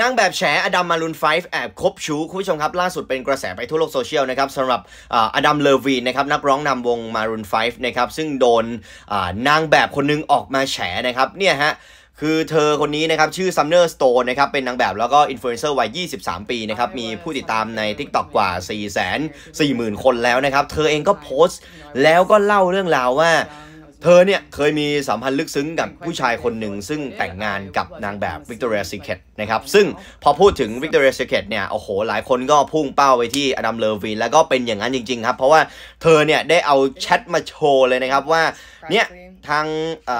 นางแบบแฉอดัมมารุนไฟฟ์แอบคบชู้คุณผู้ชมครับ ล่าสุดเป็นกระแสไปทั่วโลกโซเชียลนะครับสำหรับอดัมเลวีนะครับนักร้องนำวงมารุนไฟฟ์นะครับซึ่งโดนนางแบบคนนึงออกมาแฉนะครับ เนี่ยฮะ คือเธอคนนี้นะครับ ชื่อซัมเนอร์สโตนนะครับเป็นนางแบบแล้วก็อินฟลูเอนเซอร์วัย23 ปีนะครับมีผู้ติดตามใน TikTok กว่า 4 4 0 0 0 0 คนแล้วนะครับ เธอเองก็โพสต์แล้วก็เล่าเรื่องราวว่าเธอเนี่ยเคยมีสัมพันธ์ลึกซึ้งกับผู้ชายคนหนึ่ง ซึ่งแต่งงานกับนางแบบวิกตอเรียซิเคตนะครับซึ่งพอพูดถึงวิกตอเรียซิเคตเนี่ยโอ้โหหลายคนก็พุ่งเป้าไปที่อดัมเลอวีนแล้วก็เป็นอย่างนั้นจริง ๆ ครับ เพราะว่าเธอเนี่ยได้เอาแชทมาโชว์เลยนะครับ ว่าเนี่ยทาง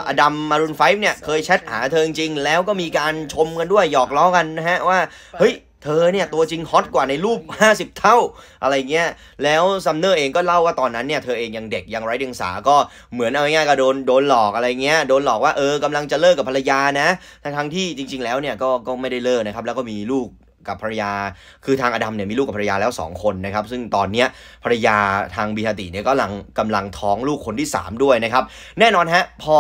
อดัมมารุนไฟฟ์เนี่ยเคยแชทหาเธอจริงๆแล้วก็มีการชมกันด้วย หยอกล้อกันนะฮะว่าเฮ้ยเธอเนี่ยตัวจริงฮอตกว่าในรูป 50 เท่า อะไรเงี้ย แล้วซัมเนอร์เองก็เล่าว่าตอนนั้นเนี่ยเธอเองยังเด็กยังไร้เดียงสา ก็เหมือนเอาง่ายๆก็โดนโดนหลอกอะไรเงี้ยโดนหลอกว่าเออกำลังจะเลิกกับภรรยานะ ทั้งที่จริง ๆ แล้วเนี่ยก็ก็ไม่ได้เลิกนะครับแล้วก็มีลูกกับภรรยา คือทางอดัมเนี่ยมีลูกกับภรรยาแล้ว 2 คนนะครับซึ่งตอนนี้ภรรยาทางบีฮาติเนี่ยก็กำลังกำลังท้องลูกคนที่ 3 ด้วยนะครับแน่นอนฮะพอ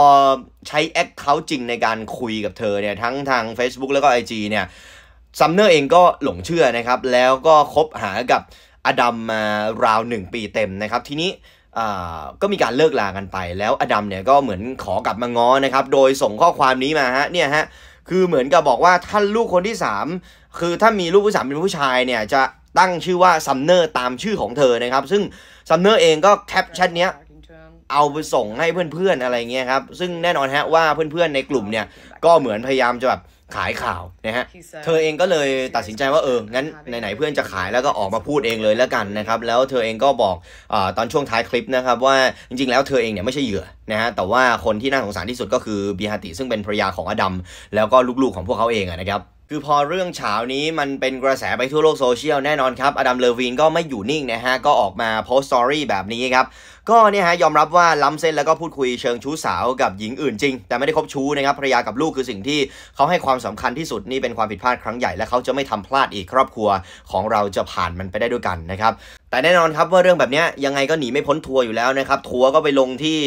ใช้แอคเคาท์จริงในการคุยกับเธอเนี่ยทั้งทาง Facebook แล้วก็ IG เนี่ยซัมเนอร์เองก็หลงเชื่อนะครับแล้วก็คบหากับอดัมมาราวหนึ่งปีเต็มนะครับทีนี้ก็มีการเลิกลากันไปแล้วอดัมเนี่ยก็เหมือนขอกลับมาง้อนะครับโดยส่งข้อความนี้มาฮะเนี่ยฮะ คือเหมือนกับบอกว่าท่านลูกคนที่ 3 คือถ้ามีลูกผู้สามเป็นผู้ชายเนี่ย จะตั้งชื่อว่าซัมเนอร์ตามชื่อของเธอนะครับซึ่งซัมเนอร์เองก็แคปแชทเนี้ยเอาไปส่งให้เพื่อนๆอะไรเงี้ยครับ ซึ่งแน่นอนฮะว่าเพื่อนๆในกลุ่มเนี่ยก็เหมือนพยายามจะแบบขายข่าวนะฮะ เธอเองก็เลยตัดสินใจว่าเออ งั้นไหนๆเพื่อนจะขายแล้วก็ออกมาพูดเองเลยแล้วกันนะครับ แล้วเธอเองก็บอกอตอนช่วงท้ายคลิปนะครับ ว่าจริงๆแล้วเธอเองเนี่ยไม่ใช่เหยื่อนะฮะ แต่ว่าคนที่น่าสงสารที่สุดก็คือบีฮาติ ซึ่งเป็นภรรยาของอดัมแล้วก็ลูกๆของพวกเขาเองนะครับ คือพอเรื่องเฉานี้มันเป็นกระแสไปทั่วโลกโซเชียลแน่นอนครับอดัมเลวินก็ไม่อยู่นิ่งนะฮะ ก็ออกมาโพสต์สตอรี่แบบนี้ครับก็เนี่ยฮะยอมรับว่าล้ำเส้นแล้วก็พูดคุยเชิงชู้สาวกับหญิงอื่นจริง แต่ไม่ได้คบชู้นะครับภรรยากับลูกคือสิ่งที่เขาให้ความสำคัญที่สุด นี่เป็นความผิดพลาดครั้งใหญ่และเขาจะไม่ทำพลาดอีกครอบครัวของเราจะผ่านมันไปได้ด้วยกันนะครับแต่แน่นอนครับว่าเรื่องแบบนี้ยังไงก็หนีไม่พ้นทัวร์อยู่แล้วนะครับทัวร์ก็ไปลงที่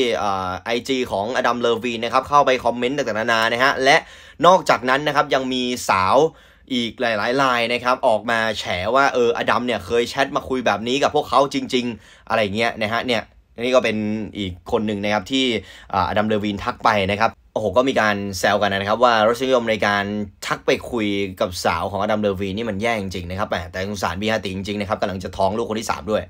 ไอจีของอดัมเลอวีนะครับเข้าไปคอมเมนต์ต่างๆนานานะฮะและนอกจากนั้นนะครับยังมีสาวอีกหลายๆลายนะครับออกมาแฉว่าเอออดัมเนี่ยเคยแชทมาคุยแบบนี้กับพวกเขาจริง ๆ อะไรเงี้ยนะฮะเนี่ยนี่ก็เป็นอีกคนหนึ่งนะครับที่อดัมเลวินทักไปนะครับโอ้โหก็มีการแซวกันนะครับว่ารสนิยมในการทักไปคุยกับสาวของอดัมเลวินี่มันแย่จริงๆนะครับแต่สงสารบีฮาติจริงๆนะครับกำลังจะท้องลูกคนที่3ด้วย